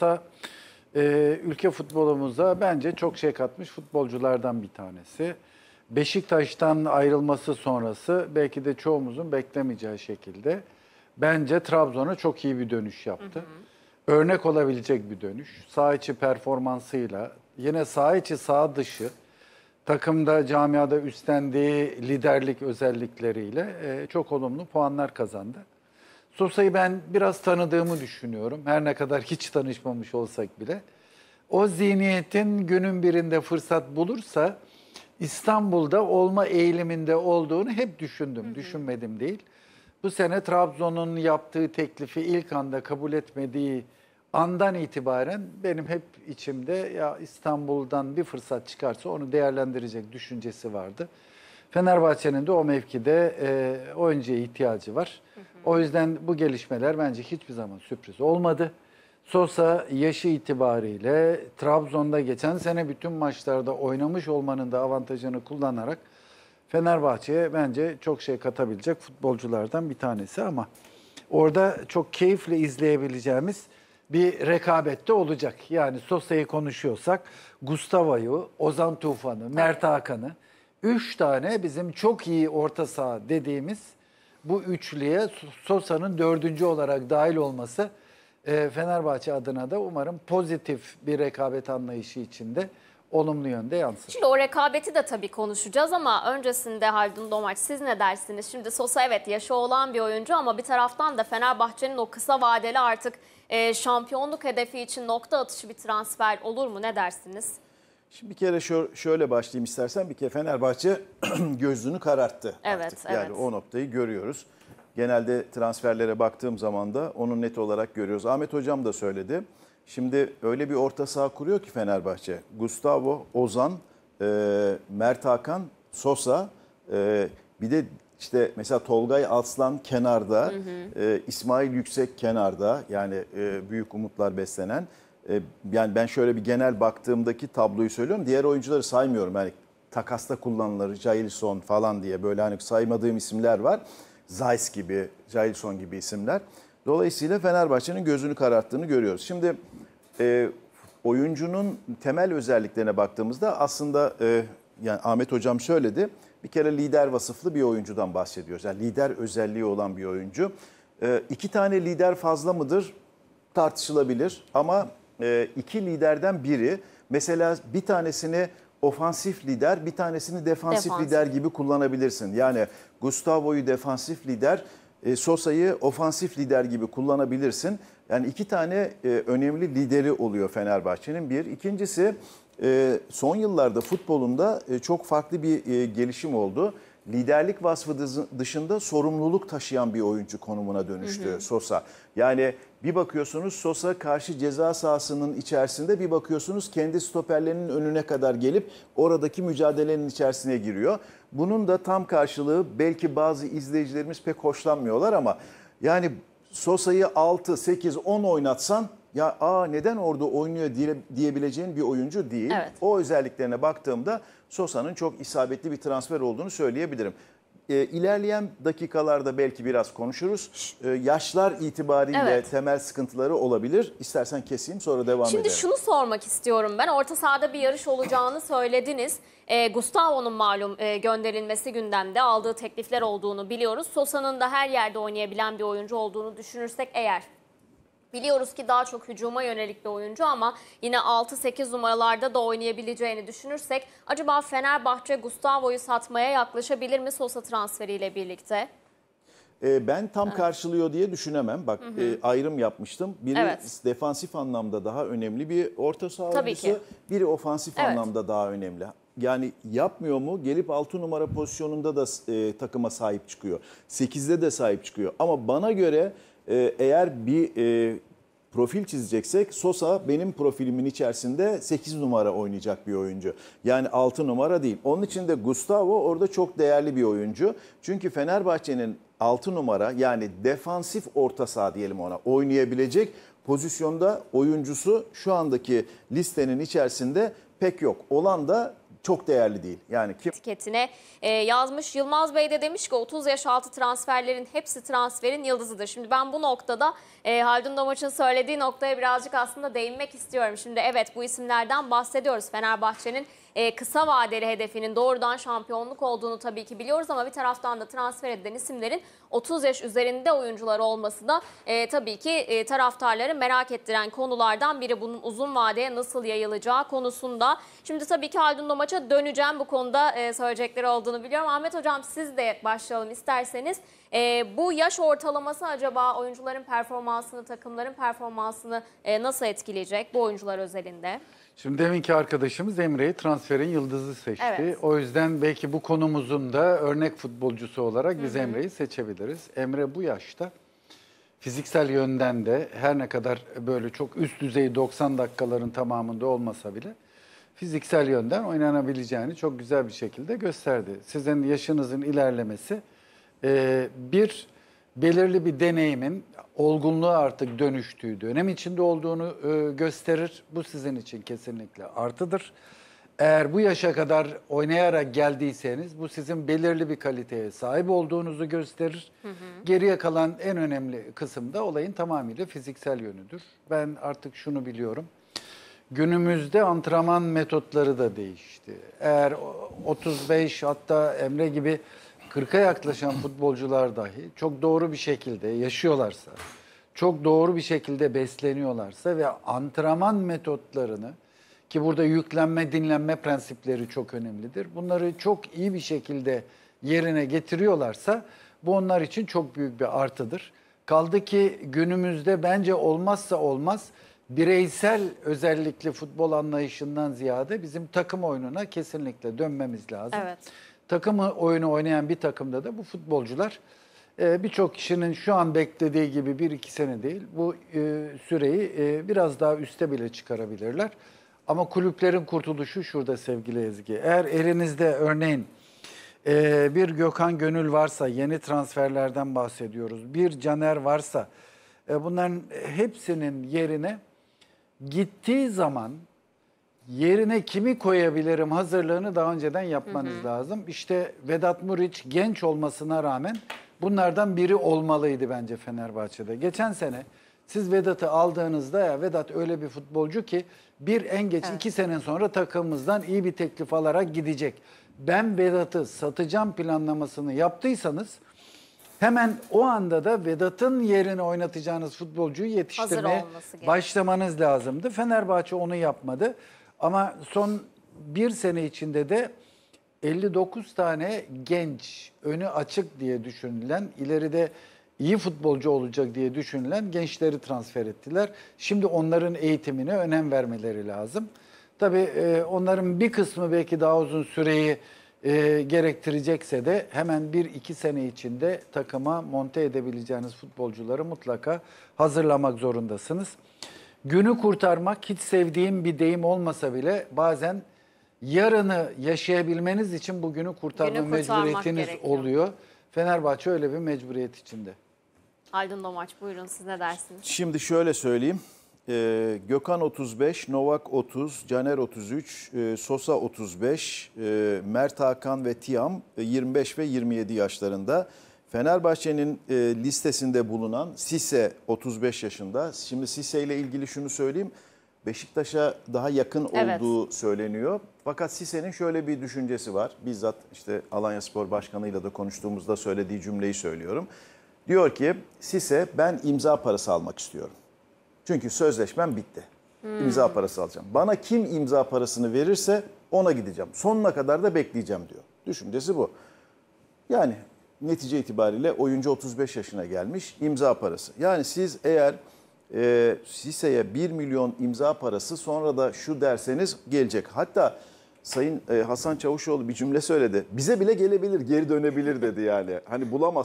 da e, ülke futbolumuza bence çok şey katmış futbolculardan bir tanesi. Beşiktaş'tan ayrılması sonrası belki de çoğumuzun beklemeyeceği şekilde bence Trabzon'a çok iyi bir dönüş yaptı. Hı hı. Örnek olabilecek bir dönüş. Sağ içi performansıyla, yine sağ içi sağ dışı takımda camiada üstlendiği liderlik özellikleriyle e, çok olumlu puanlar kazandı. Sosa'yı ben biraz tanıdığımı düşünüyorum. Her ne kadar hiç tanışmamış olsak bile. O zihniyetin günün birinde fırsat bulursa İstanbul'da olma eğiliminde olduğunu hep düşündüm. Hı hı. Düşünmedim değil. Bu sene Trabzon'un yaptığı teklifi ilk anda kabul etmediği andan itibaren benim hep içimde ya İstanbul'dan bir fırsat çıkarsa onu değerlendirecek düşüncesi vardı. Fenerbahçe'nin de o mevkide e, oyuncuya ihtiyacı var. O yüzden bu gelişmeler bence hiçbir zaman sürpriz olmadı. Sosa yaşı itibariyle Trabzon'da geçen sene bütün maçlarda oynamış olmanın da avantajını kullanarak Fenerbahçe'ye bence çok şey katabilecek futbolculardan bir tanesi ama orada çok keyifle izleyebileceğimiz bir rekabette olacak. Yani Sosa'yı konuşuyorsak Gustavo'yu, Ozan Tufan'ı, Mert Hakan'ı 3 tane bizim çok iyi orta saha dediğimiz bu üçlüye Sosa'nın dördüncü olarak dahil olması e, Fenerbahçe adına da umarım pozitif bir rekabet anlayışı içinde olumlu yönde yansır. Şimdi o rekabeti de tabii konuşacağız ama öncesinde Haldun Domaç siz ne dersiniz? Şimdi Sosa evet yaşı olan bir oyuncu ama bir taraftan da Fenerbahçe'nin o kısa vadeli artık e, şampiyonluk hedefi için nokta atışı bir transfer olur mu ne dersiniz? Şimdi bir kere şöyle başlayayım istersen. Bir kere Fenerbahçe gözünü kararttı evet, artık. Yani evet. o noktayı görüyoruz. Genelde transferlere baktığım zaman da onu net olarak görüyoruz. Ahmet Hocam da söyledi. Şimdi öyle bir orta saha kuruyor ki Fenerbahçe. Gustavo, Ozan, e, Mert Hakan, Sosa, e, bir de işte mesela Tolgay Aslan kenarda, hı hı. E, İsmail Yüksek kenarda yani büyük umutlar beslenen. E, yani ben şöyle bir genel baktığımdaki tabloyu söylüyorum. Diğer oyuncuları saymıyorum. Yani takasta kullanıları Jailson falan diye böyle hani saymadığım isimler var. Zeiss gibi, Jailson gibi isimler. Dolayısıyla Fenerbahçe'nin gözünü kararttığını görüyoruz. Şimdi e, oyuncunun temel özelliklerine baktığımızda aslında e, yani Ahmet Hocam söyledi. Bir kere lider vasıflı bir oyuncudan bahsediyoruz. Yani lider özelliği olan bir oyuncu. E, iki tane lider fazla mıdır? Tartışılabilir ama e, iki liderden biri mesela bir tanesini ofansif lider bir tanesini defansif, lider gibi kullanabilirsin. Yani Gustavo'yu defansif lider e, Sosa'yı ofansif lider gibi kullanabilirsin. Yani iki tane e, önemli lideri oluyor Fenerbahçe'nin bir. İkincisi e, son yıllarda futbolunda çok farklı bir gelişim oldu liderlik vasfı dışında sorumluluk taşıyan bir oyuncu konumuna dönüştü hı hı. Sosa. Yani bir bakıyorsunuz Sosa karşı ceza sahasının içerisinde bir bakıyorsunuz kendi stoperlerinin önüne kadar gelip oradaki mücadelenin içerisine giriyor. Bunun da tam karşılığı belki bazı izleyicilerimiz pek hoşlanmıyorlar ama yani Sosa'yı 6, 8, 10 oynatsan ya aa neden orada oynuyor diye, diyebileceğin bir oyuncu değil. Evet. O özelliklerine baktığımda Sosa'nın çok isabetli bir transfer olduğunu söyleyebilirim. E, ilerleyen dakikalarda belki biraz konuşuruz. E, yaşlar itibariyle evet. temel sıkıntıları olabilir. İstersen keseyim sonra devam Şimdi edelim. Şimdi şunu sormak istiyorum ben. Orta sahada bir yarış olacağını söylediniz. E, Gustavo'nun malum e, gönderilmesi gündemde aldığı teklifler olduğunu biliyoruz. Sosa'nın da her yerde oynayabilen bir oyuncu olduğunu düşünürsek eğer Biliyoruz ki daha çok hücuma yönelik bir oyuncu ama yine 6-8 numaralarda da oynayabileceğini düşünürsek acaba Fenerbahçe Gustavo'yu satmaya yaklaşabilir mi Sosa transferiyle birlikte? Ee, ben tam evet. karşılıyor diye düşünemem. Bak hı hı. E, ayrım yapmıştım. Biri evet. defansif anlamda daha önemli bir orta saha biri ofansif evet. anlamda daha önemli. Yani yapmıyor mu? Gelip 6 numara pozisyonunda da e, takıma sahip çıkıyor. 8'de de sahip çıkıyor. Ama bana göre ee, eğer bir e, profil çizeceksek Sosa benim profilimin içerisinde 8 numara oynayacak bir oyuncu. Yani 6 numara değil. Onun için de Gustavo orada çok değerli bir oyuncu. Çünkü Fenerbahçe'nin 6 numara yani defansif orta saha diyelim ona oynayabilecek pozisyonda oyuncusu şu andaki listenin içerisinde pek yok. Olan da çok değerli değil. Yani kim etiketine e, yazmış Yılmaz Bey de demiş ki 30 yaş altı transferlerin hepsi transferin yıldızıdır. Şimdi ben bu noktada e, Haldun Domaç'ın söylediği noktaya birazcık aslında değinmek istiyorum. Şimdi evet bu isimlerden bahsediyoruz. Fenerbahçe'nin e, kısa vadeli hedefinin doğrudan şampiyonluk olduğunu tabii ki biliyoruz ama bir taraftan da transfer edilen isimlerin 30 yaş üzerinde oyuncular olması da e, tabii ki e, taraftarları merak ettiren konulardan biri. Bunun uzun vadeye nasıl yayılacağı konusunda. Şimdi tabii ki Haldun maça döneceğim bu konuda e, söyleyecekleri olduğunu biliyorum. Ahmet Hocam siz de başlayalım isterseniz. E, bu yaş ortalaması acaba oyuncuların performansını, takımların performansını e, nasıl etkileyecek bu oyuncular özelinde? Şimdi deminki arkadaşımız Emre'yi transferin yıldızı seçti. Evet. O yüzden belki bu konumuzun da örnek futbolcusu olarak biz Emre'yi seçebiliriz. Emre bu yaşta fiziksel yönden de her ne kadar böyle çok üst düzey 90 dakikaların tamamında olmasa bile fiziksel yönden oynanabileceğini çok güzel bir şekilde gösterdi. Sizin yaşınızın ilerlemesi bir belirli bir deneyimin olgunluğa artık dönüştüğü dönem içinde olduğunu e, gösterir. Bu sizin için kesinlikle artıdır. Eğer bu yaşa kadar oynayarak geldiyseniz bu sizin belirli bir kaliteye sahip olduğunuzu gösterir. Hı hı. Geriye kalan en önemli kısım da olayın tamamıyla fiziksel yönüdür. Ben artık şunu biliyorum. Günümüzde antrenman metotları da değişti. Eğer 35 hatta Emre gibi 40'a yaklaşan futbolcular dahi çok doğru bir şekilde yaşıyorlarsa, çok doğru bir şekilde besleniyorlarsa ve antrenman metotlarını ki burada yüklenme dinlenme prensipleri çok önemlidir. Bunları çok iyi bir şekilde yerine getiriyorlarsa bu onlar için çok büyük bir artıdır. Kaldı ki günümüzde bence olmazsa olmaz bireysel özellikle futbol anlayışından ziyade bizim takım oyununa kesinlikle dönmemiz lazım. Evet takımı oyunu oynayan bir takımda da bu futbolcular e, birçok kişinin şu an beklediği gibi bir iki sene değil bu e, süreyi e, biraz daha üste bile çıkarabilirler. Ama kulüplerin kurtuluşu şurada sevgili Ezgi. Eğer elinizde örneğin bir Gökhan Gönül varsa yeni transferlerden bahsediyoruz. Bir Caner varsa bunların hepsinin yerine gittiği zaman yerine kimi koyabilirim hazırlığını daha önceden yapmanız hı hı. lazım. İşte Vedat Muriç genç olmasına rağmen bunlardan biri olmalıydı bence Fenerbahçe'de. Geçen sene siz Vedat'ı aldığınızda ya Vedat öyle bir futbolcu ki bir en geç evet. iki sene sonra takımımızdan iyi bir teklif alarak gidecek. Ben Vedat'ı satacağım planlamasını yaptıysanız hemen o anda da Vedat'ın yerine oynatacağınız futbolcuyu yetiştirmeye başlamanız lazımdı. Fenerbahçe onu yapmadı. Ama son bir sene içinde de 59 tane genç, önü açık diye düşünülen, ileride iyi futbolcu olacak diye düşünülen gençleri transfer ettiler. Şimdi onların eğitimine önem vermeleri lazım. Tabii e, onların bir kısmı belki daha uzun süreyi e, gerektirecekse de hemen bir iki sene içinde takıma monte edebileceğiniz futbolcuları mutlaka hazırlamak zorundasınız. Günü kurtarmak hiç sevdiğim bir deyim olmasa bile bazen yarını yaşayabilmeniz için bugünü kurtarma Günü kurtarmak mecburiyetiniz gerekiyor. oluyor. Fenerbahçe öyle bir mecburiyet içinde. Aydın Domaç buyurun siz ne dersiniz? Şimdi şöyle söyleyeyim. Ee, Gökhan 35, Novak 30, Caner 33, e, Sosa 35, e, Mert Hakan ve Tiam 25 e, ve 27 yaşlarında. Fenerbahçe'nin e, listesinde bulunan Sise 35 yaşında. Şimdi Sise ile ilgili şunu söyleyeyim. Beşiktaş'a daha yakın evet. olduğu söyleniyor. Fakat Sise'nin şöyle bir düşüncesi var. Bizzat işte Alanya Spor Başkanı'yla da konuştuğumuzda söylediği cümleyi söylüyorum. Diyor ki Sise ben imza parası almak istiyorum. Çünkü sözleşmem bitti. Hmm. İmza parası alacağım. Bana kim imza parasını verirse ona gideceğim. Sonuna kadar da bekleyeceğim diyor. Düşüncesi bu. Yani netice itibariyle oyuncu 35 yaşına gelmiş imza parası. Yani siz eğer e, Sise'ye 1 milyon imza parası sonra da şu derseniz gelecek. Hatta Sayın e, Hasan Çavuşoğlu bir cümle söyledi. Bize bile gelebilir, geri dönebilir dedi yani. Hani bulamaz.